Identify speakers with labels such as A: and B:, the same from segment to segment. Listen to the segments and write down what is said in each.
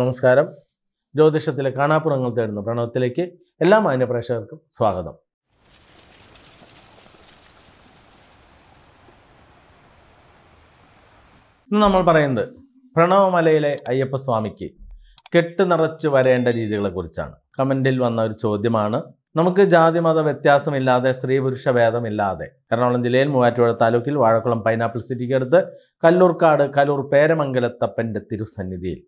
A: നമസ്കാരം ജ്യോതിഷത്തിലെ കാണാപ്പുറങ്ങൾ തേടുന്ന പ്രണവത്തിലേക്ക് എല്ലാ മാന്യപ്രേക്ഷകർക്കും സ്വാഗതം ഇന്ന് നമ്മൾ പറയുന്നത് പ്രണവമലയിലെ അയ്യപ്പസ്വാമിക്ക് കെട്ട് നിറച്ചു വരേണ്ട രീതികളെക്കുറിച്ചാണ് കമൻറ്റിൽ വന്ന ഒരു ചോദ്യമാണ് നമുക്ക് ജാതിമത വ്യത്യാസമില്ലാതെ സ്ത്രീ പുരുഷ ഭേദമില്ലാതെ എറണാകുളം ജില്ലയിൽ മൂവാറ്റുപുഴ താലൂക്കിൽ വാഴക്കുളം പൈനാപ്പിൾ സിറ്റിക്കടുത്ത് കല്ലൂർക്കാട് കലൂർ പേരമംഗലത്തപ്പൻ്റെ തിരുസന്നിധിയിൽ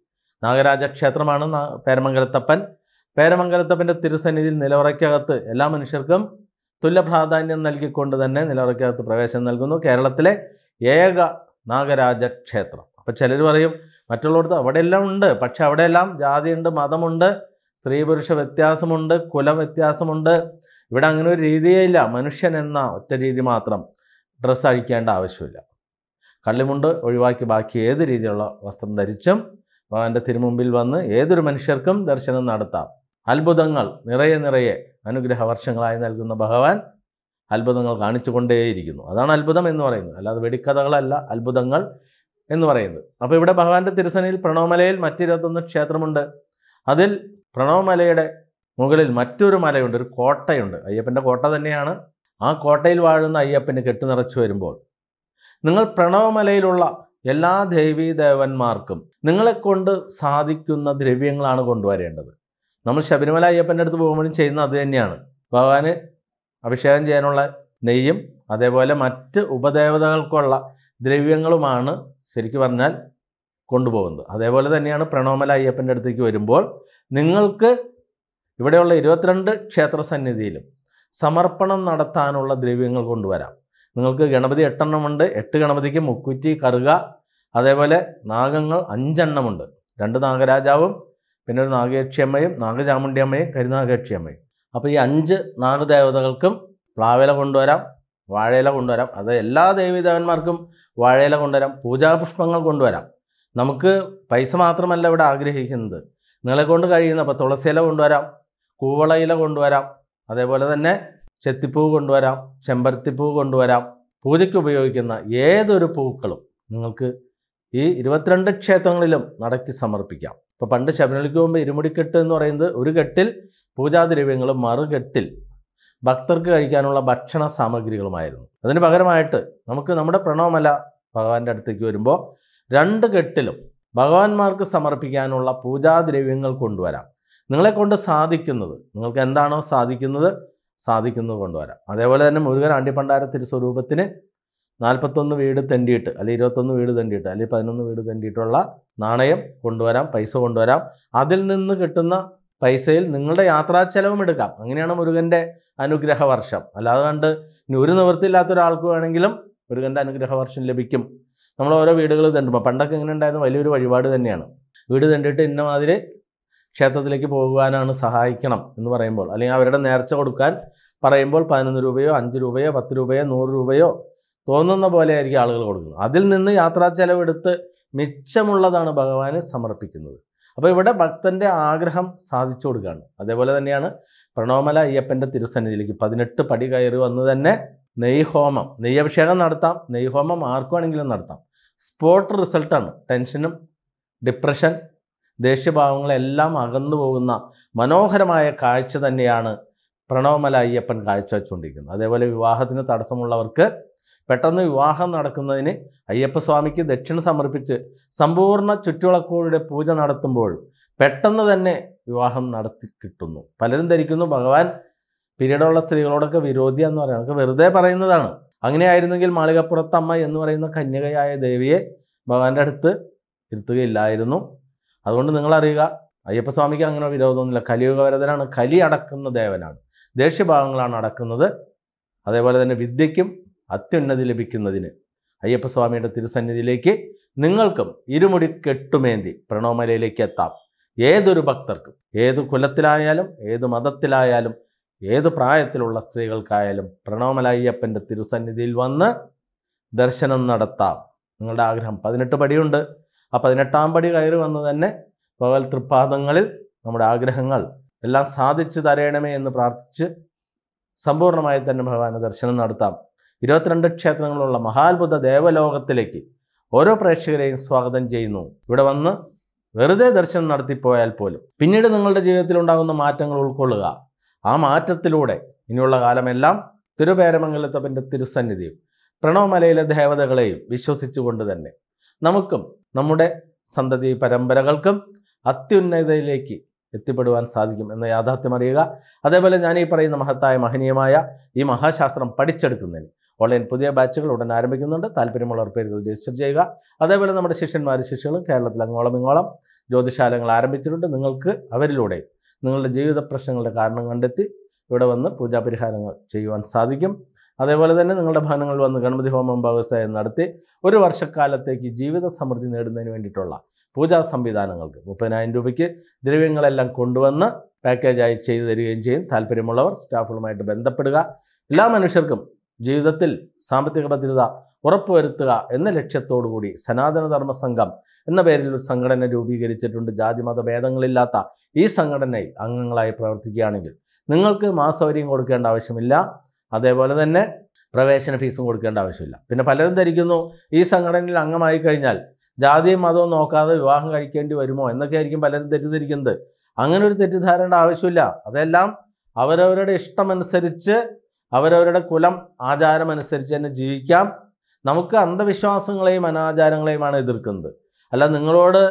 A: നാഗരാജ ക്ഷേത്രമാണ് പേരമംഗലത്തപ്പൻ പേരമംഗലത്തപ്പൻ്റെ തിരുസന്നിധിയിൽ നിലവറയ്ക്കകത്ത് എല്ലാ മനുഷ്യർക്കും തുല്യ പ്രാധാന്യം നൽകിക്കൊണ്ട് തന്നെ നിലവറയ്ക്കകത്ത് പ്രവേശനം നൽകുന്നു കേരളത്തിലെ ഏക നാഗരാജ ക്ഷേത്രം അപ്പോൾ ചിലർ പറയും മറ്റുള്ളവർക്ക് അവിടെയെല്ലാം ഉണ്ട് പക്ഷെ അവിടെയെല്ലാം ജാതിയുണ്ട് മതമുണ്ട് സ്ത്രീ പുരുഷ വ്യത്യാസമുണ്ട് കുല വ്യത്യാസമുണ്ട് ഇവിടെ അങ്ങനെ ഒരു രീതിയേ ഇല്ല മനുഷ്യൻ എന്ന ഒറ്റ രീതി മാത്രം ഡ്രസ്സ് അഴിക്കേണ്ട ആവശ്യമില്ല കള്ളിമുണ്ട് ഒഴിവാക്കി ബാക്കി ഏത് രീതിയിലുള്ള വസ്ത്രം ധരിച്ചും ഭഗവാന്റെ തിരുമുമ്പിൽ വന്ന് ഏതൊരു മനുഷ്യർക്കും ദർശനം നടത്താം അത്ഭുതങ്ങൾ നിറയെ നിറയെ അനുഗ്രഹ വർഷങ്ങളായി നൽകുന്ന ഭഗവാൻ അത്ഭുതങ്ങൾ കാണിച്ചു കൊണ്ടേയിരിക്കുന്നു അതാണ് അത്ഭുതം എന്ന് പറയുന്നത് അല്ലാതെ വെടിക്കഥകളല്ല അത്ഭുതങ്ങൾ എന്ന് പറയുന്നത് അപ്പോൾ ഇവിടെ ഭഗവാന്റെ തിരുസനയിൽ പ്രണവമലയിൽ മറ്റിരുപത്തൊന്ന് ക്ഷേത്രമുണ്ട് അതിൽ പ്രണവമലയുടെ മുകളിൽ മറ്റൊരു മലയുണ്ട് ഒരു കോട്ടയുണ്ട് അയ്യപ്പൻ്റെ കോട്ട തന്നെയാണ് ആ കോട്ടയിൽ വാഴുന്ന അയ്യപ്പന് കെട്ടുനിറച്ചു വരുമ്പോൾ നിങ്ങൾ പ്രണവമലയിലുള്ള എല്ലാ ദേവീദേവന്മാർക്കും നിങ്ങളെക്കൊണ്ട് സാധിക്കുന്ന ദ്രവ്യങ്ങളാണ് കൊണ്ടുവരേണ്ടത് നമ്മൾ ശബരിമല അയ്യപ്പൻ്റെ അടുത്ത് പോകുമ്പോഴും ചെയ്യുന്ന അത് തന്നെയാണ് ഭഗവാന് അഭിഷേകം ചെയ്യാനുള്ള നെയ്യും അതേപോലെ മറ്റ് ഉപദേവതകൾക്കുള്ള ദ്രവ്യങ്ങളുമാണ് ശരിക്കും പറഞ്ഞാൽ കൊണ്ടുപോകുന്നത് അതേപോലെ തന്നെയാണ് പ്രണോമല അയ്യപ്പൻ്റെ അടുത്തേക്ക് വരുമ്പോൾ നിങ്ങൾക്ക് ഇവിടെയുള്ള ഇരുപത്തിരണ്ട് ക്ഷേത്ര സന്നിധിയിലും സമർപ്പണം നടത്താനുള്ള ദ്രവ്യങ്ങൾ കൊണ്ടുവരാം നിങ്ങൾക്ക് ഗണപതി എട്ടെണ്ണമുണ്ട് എട്ട് ഗണപതിക്ക് മുക്കുറ്റി കറുക അതേപോലെ നാഗങ്ങൾ അഞ്ചെണ്ണമുണ്ട് രണ്ട് നാഗരാജാവും പിന്നെ ഒരു നാഗേക്ഷിയമ്മയും നാഗചാമുണ്ടിയമ്മയും കരിനാഗേക്ഷിയമ്മയും അപ്പോൾ ഈ അഞ്ച് നാഗദേവതകൾക്കും പ്ലാവില കൊണ്ടുവരാം വാഴയില കൊണ്ടുവരാം അത് എല്ലാ ദേവീദേവന്മാർക്കും വാഴയില കൊണ്ടുവരാം പൂജാപുഷ്പങ്ങൾ കൊണ്ടുവരാം നമുക്ക് പൈസ മാത്രമല്ല ഇവിടെ ആഗ്രഹിക്കുന്നത് നിങ്ങളെ കൊണ്ട് കഴിയുന്ന അപ്പോൾ തുളസിയില കൊണ്ടുവരാം കൂവളയില കൊണ്ടുവരാം അതേപോലെ തന്നെ ചെത്തിപ്പൂ കൊണ്ടുവരാം ചെമ്പരത്തിപ്പൂ കൊണ്ടുവരാം പൂജയ്ക്ക് ഉപയോഗിക്കുന്ന ഏതൊരു പൂക്കളും നിങ്ങൾക്ക് ഈ ഇരുപത്തിരണ്ട് ക്ഷേത്രങ്ങളിലും നടക്കി സമർപ്പിക്കാം ഇപ്പോൾ പണ്ട് ശബരിമലയ്ക്ക് പോകുമ്പോൾ ഇരുമുടിക്കെട്ട് എന്ന് പറയുന്നത് ഒരു കെട്ടിൽ പൂജാദ്രവ്യങ്ങളും മറുകെട്ടിൽ ഭക്തർക്ക് കഴിക്കാനുള്ള ഭക്ഷണ സാമഗ്രികളുമായിരുന്നു അതിന് പകരമായിട്ട് നമുക്ക് നമ്മുടെ പ്രണവമല ഭഗവാന്റെ അടുത്തേക്ക് വരുമ്പോൾ രണ്ട് കെട്ടിലും ഭഗവാന്മാർക്ക് സമർപ്പിക്കാനുള്ള പൂജാദ്രവ്യങ്ങൾ കൊണ്ടുവരാം നിങ്ങളെ കൊണ്ട് സാധിക്കുന്നത് നിങ്ങൾക്ക് എന്താണോ സാധിക്കുന്നത് സാധിക്കുന്നത് കൊണ്ടുവരാം അതേപോലെ തന്നെ മുരുകൻ ആണ്ടിപ്പണ്ടാര തിരുസ്വരൂപത്തിന് നാൽപ്പത്തൊന്ന് വീട് തെണ്ടിയിട്ട് അല്ലെങ്കിൽ ഇരുപത്തൊന്ന് വീട് തെണ്ടിയിട്ട് അല്ലെങ്കിൽ പതിനൊന്ന് വീട് തെണ്ടിയിട്ടുള്ള നാണയം കൊണ്ടുവരാം പൈസ കൊണ്ടുവരാം അതിൽ നിന്ന് കിട്ടുന്ന പൈസയിൽ നിങ്ങളുടെ യാത്രാ ചെലവും എടുക്കാം അങ്ങനെയാണ് മുരുകൻ്റെ അനുഗ്രഹ വർഷം അല്ലാതെ കണ്ട് ഇനി ഒരു നിവൃത്തിയില്ലാത്ത ഒരാൾക്ക് വേണമെങ്കിലും മുരുകൻ്റെ അനുഗ്രഹ വർഷം ലഭിക്കും നമ്മൾ ഓരോ വീടുകൾ തണ്ടുമ്പോൾ പണ്ടൊക്കെ എങ്ങനെ ഉണ്ടായിരുന്നു വലിയൊരു വഴിപാട് തന്നെയാണ് വീട് തണ്ടിട്ട് ഇന്ന മാതിരി ക്ഷേത്രത്തിലേക്ക് പോകുവാനാണ് സഹായിക്കണം എന്ന് പറയുമ്പോൾ അല്ലെങ്കിൽ അവരുടെ നേർച്ച കൊടുക്കാൻ പറയുമ്പോൾ പതിനൊന്ന് രൂപയോ അഞ്ച് രൂപയോ പത്ത് രൂപയോ നൂറ് രൂപയോ തോന്നുന്ന പോലെ ആയിരിക്കും ആളുകൾ കൊടുക്കുന്നത് അതിൽ നിന്ന് യാത്രാ ചെലവെടുത്ത് മിച്ചമുള്ളതാണ് ഭഗവാന് സമർപ്പിക്കുന്നത് അപ്പോൾ ഇവിടെ ഭക്തൻ്റെ ആഗ്രഹം സാധിച്ചു കൊടുക്കുകയാണ് അതേപോലെ തന്നെയാണ് പ്രണോമല അയ്യപ്പൻ്റെ തിരുസന്നിധിയിലേക്ക് പതിനെട്ട് പടി കയറി വന്ന് തന്നെ നെയ്ഹോമം നെയ്യഭിഷേകം നടത്താം നെയ്ഹോമം ആർക്കുവാണെങ്കിലും നടത്താം സ്പോട്ട് റിസൾട്ടാണ് ടെൻഷനും ഡിപ്രഷൻ ദേഷ്യഭാവങ്ങളെല്ലാം അകന്നു പോകുന്ന മനോഹരമായ കാഴ്ച തന്നെയാണ് പ്രണവമല അയ്യപ്പൻ കാഴ്ച വെച്ചുകൊണ്ടിരിക്കുന്നത് അതേപോലെ വിവാഹത്തിന് തടസ്സമുള്ളവർക്ക് പെട്ടെന്ന് വിവാഹം നടക്കുന്നതിന് അയ്യപ്പസ്വാമിക്ക് ദക്ഷിണ സമർപ്പിച്ച് സമ്പൂർണ്ണ ചുറ്റുവിളക്കോടെ പൂജ നടത്തുമ്പോൾ പെട്ടെന്ന് തന്നെ വിവാഹം നടത്തി കിട്ടുന്നു പലരും ധരിക്കുന്നു ഭഗവാൻ പിരീഡുള്ള സ്ത്രീകളോടൊക്കെ വിരോധി എന്ന് പറയുന്നത് അതൊക്കെ വെറുതെ പറയുന്നതാണ് അങ്ങനെയായിരുന്നെങ്കിൽ മാളികപ്പുറത്തമ്മ എന്ന് പറയുന്ന കന്യകയായ ദേവിയെ ഭഗവാന്റെ അടുത്ത് ഇരുത്തുകയില്ലായിരുന്നു അതുകൊണ്ട് നിങ്ങളറിയുക അയ്യപ്പസ്വാമിക്ക് അങ്ങനെ വിരോധമൊന്നുമില്ല കലിയുഗവരതനാണ് കലി അടക്കുന്ന ദേവനാണ് ദേഷ്യഭാഗങ്ങളാണ് അടക്കുന്നത് അതേപോലെ തന്നെ വിദ്യയ്ക്കും അത്യുന്നതി ലഭിക്കുന്നതിന് അയ്യപ്പസ്വാമിയുടെ തിരുസന്നിധിയിലേക്ക് നിങ്ങൾക്കും ഇരുമുടി കെട്ടുമേന്തി പ്രണവമലയിലേക്ക് എത്താം ഏതൊരു ഭക്തർക്കും ഏത് കുലത്തിലായാലും ഏത് മതത്തിലായാലും ഏത് പ്രായത്തിലുള്ള സ്ത്രീകൾക്കായാലും പ്രണവമല അയ്യപ്പൻ്റെ തിരുസന്നിധിയിൽ വന്ന് ദർശനം നടത്താം നിങ്ങളുടെ ആഗ്രഹം പതിനെട്ട് പടിയുണ്ട് ആ പതിനെട്ടാം പടി കയറി വന്ന് തന്നെ പകൽ തൃപ്പാദങ്ങളിൽ നമ്മുടെ ആഗ്രഹങ്ങൾ എല്ലാം സാധിച്ചു തരയണമേ എന്ന് പ്രാർത്ഥിച്ച് സമ്പൂർണ്ണമായി തന്നെ ഭഗവാന് ദർശനം നടത്താം ഇരുപത്തിരണ്ട് ക്ഷേത്രങ്ങളുള്ള മഹാത്ഭുത ദേവലോകത്തിലേക്ക് ഓരോ പ്രേക്ഷകരെയും സ്വാഗതം ചെയ്യുന്നു ഇവിടെ വന്ന് വെറുതെ ദർശനം നടത്തിപ്പോയാൽ പോലും പിന്നീട് നിങ്ങളുടെ ജീവിതത്തിൽ ഉണ്ടാകുന്ന മാറ്റങ്ങൾ ഉൾക്കൊള്ളുക ആ മാറ്റത്തിലൂടെ ഇനിയുള്ള കാലമെല്ലാം തിരുപേരമംഗലത്തപ്പൻ്റെ തിരുസന്നിധിയും പ്രണവമലയിലെ ദേവതകളെയും വിശ്വസിച്ചുകൊണ്ട് തന്നെ നമുക്കും നമ്മുടെ സന്തതി പരമ്പരകൾക്കും അത്യുന്നതയിലേക്ക് എത്തിപ്പെടുവാൻ സാധിക്കും എന്ന യാഥാർത്ഥ്യം അറിയുക അതേപോലെ ഞാൻ ഈ പറയുന്ന മഹത്തായ മഹനീയമായ ഈ മഹാശാസ്ത്രം പഠിച്ചെടുക്കുന്നതിന് ഓൺലൈൻ പുതിയ ബാച്ചുകൾ ഉടൻ ആരംഭിക്കുന്നുണ്ട് താല്പര്യമുള്ളവർ പേരുകൾ രജിസ്റ്റർ ചെയ്യുക അതേപോലെ നമ്മുടെ ശിഷ്യന്മാർ ശിഷ്യകളും കേരളത്തിൽ അങ്ങോളം ഇങ്ങോളം ജ്യോതിശാലങ്ങൾ ആരംഭിച്ചിട്ടുണ്ട് നിങ്ങൾക്ക് അവരിലൂടെ നിങ്ങളുടെ ജീവിത പ്രശ്നങ്ങളുടെ കാരണം കണ്ടെത്തി ഇവിടെ വന്ന് പൂജാപരിഹാരങ്ങൾ ചെയ്യുവാൻ സാധിക്കും അതേപോലെ തന്നെ നിങ്ങളുടെ ഭവനങ്ങളിൽ വന്ന് ഗണപതി ഹോമം വ്യവസായം നടത്തി ഒരു വർഷക്കാലത്തേക്ക് ജീവിത സമൃദ്ധി നേടുന്നതിന് വേണ്ടിയിട്ടുള്ള പൂജാ സംവിധാനങ്ങൾക്ക് മുപ്പതിനായിരം രൂപയ്ക്ക് ദ്രവ്യങ്ങളെല്ലാം കൊണ്ടുവന്ന് പാക്കേജായി ചെയ്തു തരികയും ചെയ്യും താല്പര്യമുള്ളവർ സ്റ്റാഫുകളുമായിട്ട് ബന്ധപ്പെടുക എല്ലാ മനുഷ്യർക്കും ജീവിതത്തിൽ സാമ്പത്തിക ഭദ്രത ഉറപ്പുവരുത്തുക എന്ന ലക്ഷ്യത്തോടുകൂടി സനാതനധർമ്മ സംഘം എന്ന പേരിൽ ഒരു സംഘടന രൂപീകരിച്ചിട്ടുണ്ട് ജാതിമത ഭേദങ്ങളില്ലാത്ത ഈ സംഘടനയിൽ അംഗങ്ങളായി പ്രവർത്തിക്കുകയാണെങ്കിൽ നിങ്ങൾക്ക് മാസവരിയും കൊടുക്കേണ്ട ആവശ്യമില്ല അതേപോലെ തന്നെ പ്രവേശന ഫീസും കൊടുക്കേണ്ട ആവശ്യമില്ല പിന്നെ പലരും ധരിക്കുന്നു ഈ സംഘടനയിൽ അംഗമായി കഴിഞ്ഞാൽ ജാതിയും മതവും നോക്കാതെ വിവാഹം കഴിക്കേണ്ടി വരുമോ എന്നൊക്കെ ആയിരിക്കും പലരും തെറ്റിദ്ധരിക്കുന്നത് അങ്ങനെ ഒരു തെറ്റിദ്ധാരേണ്ട ആവശ്യമില്ല അതെല്ലാം അവരവരുടെ ഇഷ്ടമനുസരിച്ച് അവരവരുടെ കുലം ആചാരം അനുസരിച്ച് തന്നെ ജീവിക്കാം നമുക്ക് അന്ധവിശ്വാസങ്ങളെയും അനാചാരങ്ങളെയുമാണ് എതിർക്കുന്നത് അല്ല നിങ്ങളോട്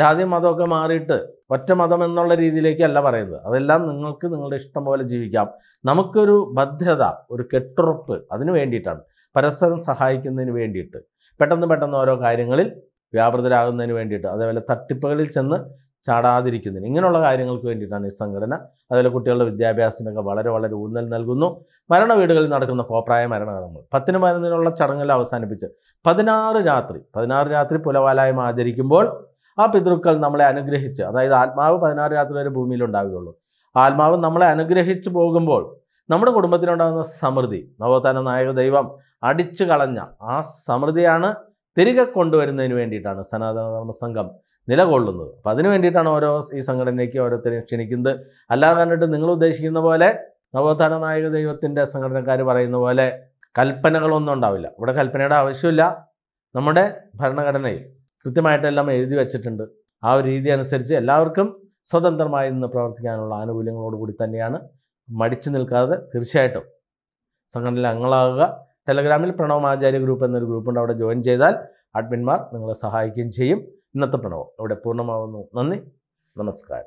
A: ജാതി മതമൊക്കെ മാറിയിട്ട് ഒറ്റ മതം എന്നുള്ള രീതിയിലേക്കല്ല പറയുന്നത് അതെല്ലാം നിങ്ങൾക്ക് നിങ്ങളുടെ ഇഷ്ടം പോലെ ജീവിക്കാം നമുക്കൊരു ഭദ്രത ഒരു കെട്ടുറപ്പ് അതിന് വേണ്ടിയിട്ടാണ് പരസ്പരം സഹായിക്കുന്നതിന് വേണ്ടിയിട്ട് പെട്ടെന്ന് പെട്ടെന്ന് ഓരോ കാര്യങ്ങളിൽ വ്യാപൃതരാകുന്നതിന് വേണ്ടിയിട്ട് അതേപോലെ തട്ടിപ്പുകളിൽ ചെന്ന് ചാടാതിരിക്കുന്നതിന് ഇങ്ങനെയുള്ള കാര്യങ്ങൾക്ക് വേണ്ടിയിട്ടാണ് ഈ സംഘടന അതുപോലെ കുട്ടികളുടെ വിദ്യാഭ്യാസത്തിനൊക്കെ വളരെ വളരെ ഊന്നൽ നൽകുന്നു മരണ വീടുകളിൽ നടക്കുന്ന കോപ്രായ മരണകർമ്മങ്ങൾ പത്തിന് പതിനൊന്നിനുള്ള ചടങ്ങുകൾ അവസാനിപ്പിച്ച് പതിനാറ് രാത്രി പതിനാറ് രാത്രി പുലവാലായം ആചരിക്കുമ്പോൾ ആ പിതൃക്കൾ നമ്മളെ അനുഗ്രഹിച്ച് അതായത് ആത്മാവ് പതിനാറ് രാത്രി വരെ ഉണ്ടാവുകയുള്ളൂ ആത്മാവ് നമ്മളെ അനുഗ്രഹിച്ചു പോകുമ്പോൾ നമ്മുടെ കുടുംബത്തിനുണ്ടാകുന്ന സമൃദ്ധി നവോത്ഥാന നായക ദൈവം അടിച്ചു കളഞ്ഞ ആ സമൃദ്ധിയാണ് തിരികെ കൊണ്ടുവരുന്നതിന് വേണ്ടിയിട്ടാണ് സനാതനധർമ്മ സംഘം നിലകൊള്ളുന്നത് അപ്പം അതിനു വേണ്ടിയിട്ടാണ് ഓരോ ഈ സംഘടനയ്ക്ക് ഓരോരുത്തരെ ക്ഷണിക്കുന്നത് അല്ലാതെ കണ്ടിട്ട് നിങ്ങൾ ഉദ്ദേശിക്കുന്ന പോലെ നവോത്ഥാന നായക ദൈവത്തിൻ്റെ സംഘടനക്കാർ പറയുന്ന പോലെ കൽപ്പനകളൊന്നും ഉണ്ടാവില്ല ഇവിടെ കൽപ്പനയുടെ ആവശ്യമില്ല നമ്മുടെ ഭരണഘടനയിൽ കൃത്യമായിട്ടെല്ലാം എഴുതി വെച്ചിട്ടുണ്ട് ആ ഒരു രീതി അനുസരിച്ച് എല്ലാവർക്കും സ്വതന്ത്രമായി നിന്ന് പ്രവർത്തിക്കാനുള്ള ആനുകൂല്യങ്ങളോടുകൂടി തന്നെയാണ് മടിച്ചു നിൽക്കാതെ തീർച്ചയായിട്ടും സംഘടനയിൽ അംഗങ്ങളാകുക ടെലഗ്രാമിൽ പ്രണവ് ആചാര്യ ഗ്രൂപ്പ് എന്നൊരു ഗ്രൂപ്പുണ്ട് അവിടെ ജോയിൻ ചെയ്താൽ അഡ്മിന്മാർ നിങ്ങളെ സഹായിക്കുകയും ചെയ്യും ഇന്നത്തെ പ്രണവം ഇവിടെ പൂർണ്ണമാവുന്നു നന്ദി നമസ്കാരം